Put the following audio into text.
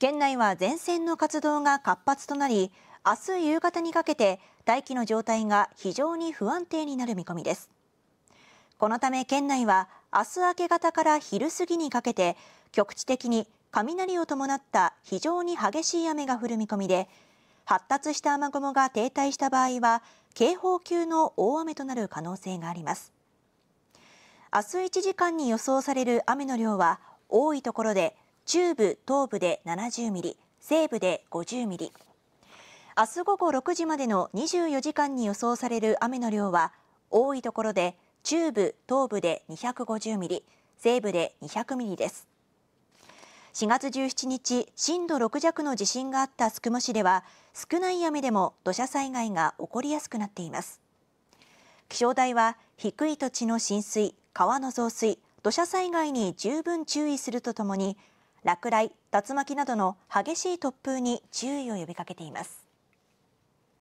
県内は前線の活動が活発となり、明日夕方にかけて大気の状態が非常に不安定になる見込みです。このため県内は明日明け方から昼過ぎにかけて局地的に雷を伴った非常に激しい雨が降る見込みで、発達した雨雲が停滞した場合は警報級の大雨となる可能性があります明日1時間に予想される雨の量は多いところで中部、東部で70ミリ、西部で50ミリ。明日午後6時までの24時間に予想される雨の量は、多いところで中部、東部で250ミリ、西部で200ミリです。4月17日、震度6弱の地震があった宿毛市では、少ない雨でも土砂災害が起こりやすくなっています。気象台は、低い土地の浸水、川の増水、土砂災害に十分注意するとともに、落雷、竜巻などの激しい突風に注意を呼びかけています。